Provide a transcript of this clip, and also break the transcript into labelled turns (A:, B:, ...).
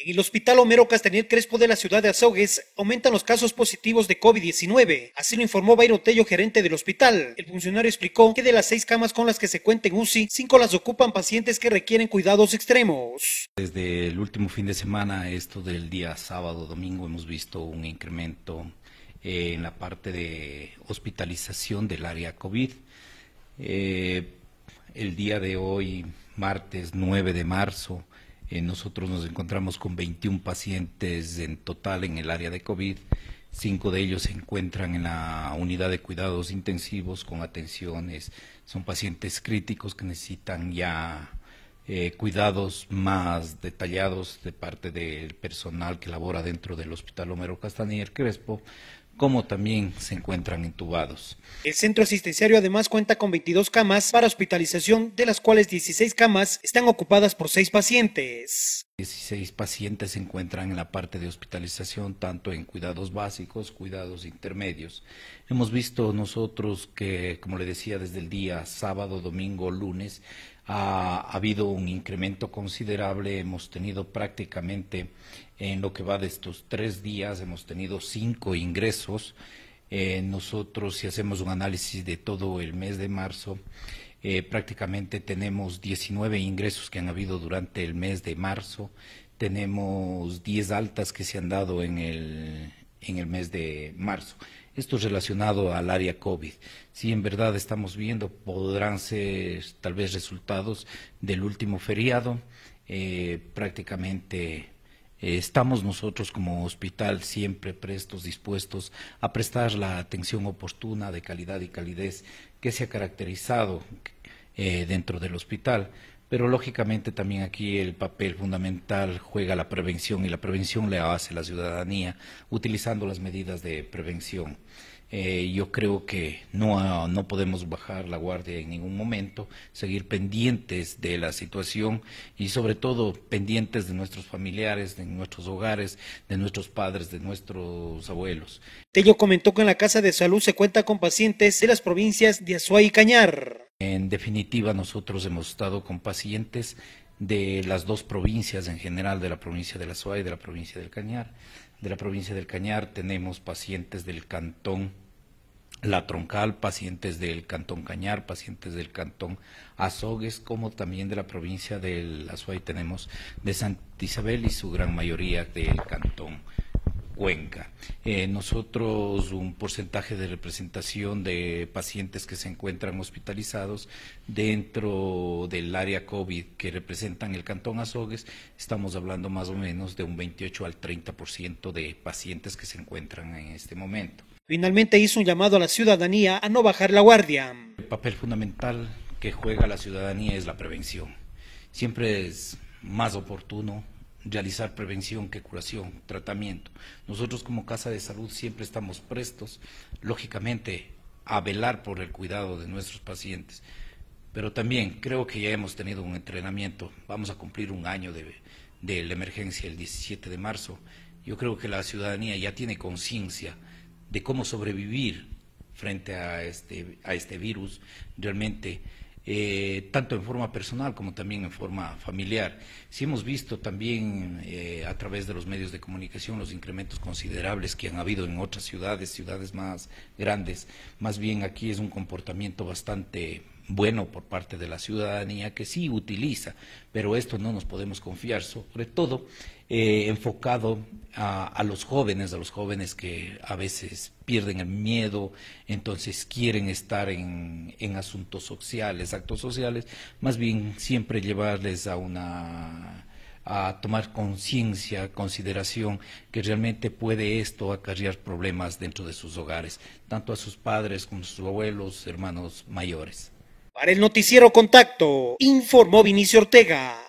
A: En el Hospital Homero Castañer Crespo de la ciudad de Azogues aumentan los casos positivos de COVID-19. Así lo informó Bayro Tello, gerente del hospital. El funcionario explicó que de las seis camas con las que se cuenta en UCI, cinco las ocupan pacientes que requieren cuidados extremos.
B: Desde el último fin de semana, esto del día sábado, domingo, hemos visto un incremento en la parte de hospitalización del área COVID. Eh, el día de hoy, martes 9 de marzo, eh, nosotros nos encontramos con 21 pacientes en total en el área de COVID. Cinco de ellos se encuentran en la unidad de cuidados intensivos con atenciones. Son pacientes críticos que necesitan ya eh, cuidados más detallados de parte del personal que labora dentro del Hospital Homero Castanier Crespo como también se encuentran entubados.
A: El centro asistenciario además cuenta con 22 camas para hospitalización, de las cuales 16 camas están ocupadas por 6 pacientes.
B: 16 pacientes se encuentran en la parte de hospitalización, tanto en cuidados básicos, cuidados intermedios. Hemos visto nosotros que, como le decía, desde el día sábado, domingo, lunes, ha habido un incremento considerable. Hemos tenido prácticamente en lo que va de estos tres días hemos tenido cinco ingresos. Eh, nosotros, si hacemos un análisis de todo el mes de marzo, eh, prácticamente tenemos 19 ingresos que han habido durante el mes de marzo, tenemos 10 altas que se han dado en el, en el mes de marzo. Esto es relacionado al área COVID. Si en verdad estamos viendo, podrán ser tal vez resultados del último feriado, eh, prácticamente eh, estamos nosotros como hospital siempre prestos, dispuestos a prestar la atención oportuna de calidad y calidez que se ha caracterizado eh, dentro del hospital. Pero lógicamente también aquí el papel fundamental juega la prevención y la prevención la hace la ciudadanía utilizando las medidas de prevención. Eh, yo creo que no, podemos bajar la guardia en ningún momento, seguir pendientes de la situación y sobre todo pendientes de nuestros
A: familiares, de nuestros hogares, de nuestros padres, de nuestros abuelos. Tello comentó que en la Casa de Salud se cuenta con pacientes de las provincias de Azuay y Cañar. En definitiva,
B: nosotros hemos estado con pacientes de las dos provincias en general, de la provincia de Azuay y de la provincia del Cañar de la provincia del Cañar, tenemos pacientes del cantón La Troncal, pacientes del cantón Cañar, pacientes del cantón Azogues, como también de la provincia del Azuay tenemos de Santa Isabel y su gran mayoría del cantón Cuenca. Eh, nosotros un porcentaje de representación de pacientes que se encuentran hospitalizados dentro del área COVID que representan el Cantón Azogues, estamos hablando más o menos de un 28 al 30% de pacientes que se encuentran en este momento.
A: Finalmente hizo un llamado a la ciudadanía a no bajar la guardia.
B: El papel fundamental que juega la ciudadanía es la prevención. Siempre es más oportuno realizar prevención que curación, tratamiento. Nosotros como Casa de Salud siempre estamos prestos, lógicamente, a velar por el cuidado de nuestros pacientes. Pero también creo que ya hemos tenido un entrenamiento, vamos a cumplir un año de, de la emergencia el 17 de marzo. Yo creo que la ciudadanía ya tiene conciencia de cómo sobrevivir frente a este, a este virus. Realmente eh, tanto en forma personal como también en forma familiar. Si hemos visto también eh, a través de los medios de comunicación los incrementos considerables que han habido en otras ciudades, ciudades más grandes. Más bien aquí es un comportamiento bastante bueno por parte de la ciudadanía que sí utiliza, pero esto no nos podemos confiar, sobre todo eh, enfocado a, los jóvenes, a los jóvenes que a veces pierden el miedo, entonces quieren estar en, asuntos sociales, actos sociales, más bien siempre llevarles a una a tomar conciencia, consideración que realmente puede esto acarrear problemas dentro de sus hogares, tanto a sus padres como a sus abuelos, hermanos mayores.
A: Para el noticiero Contacto, informó Vinicio Ortega.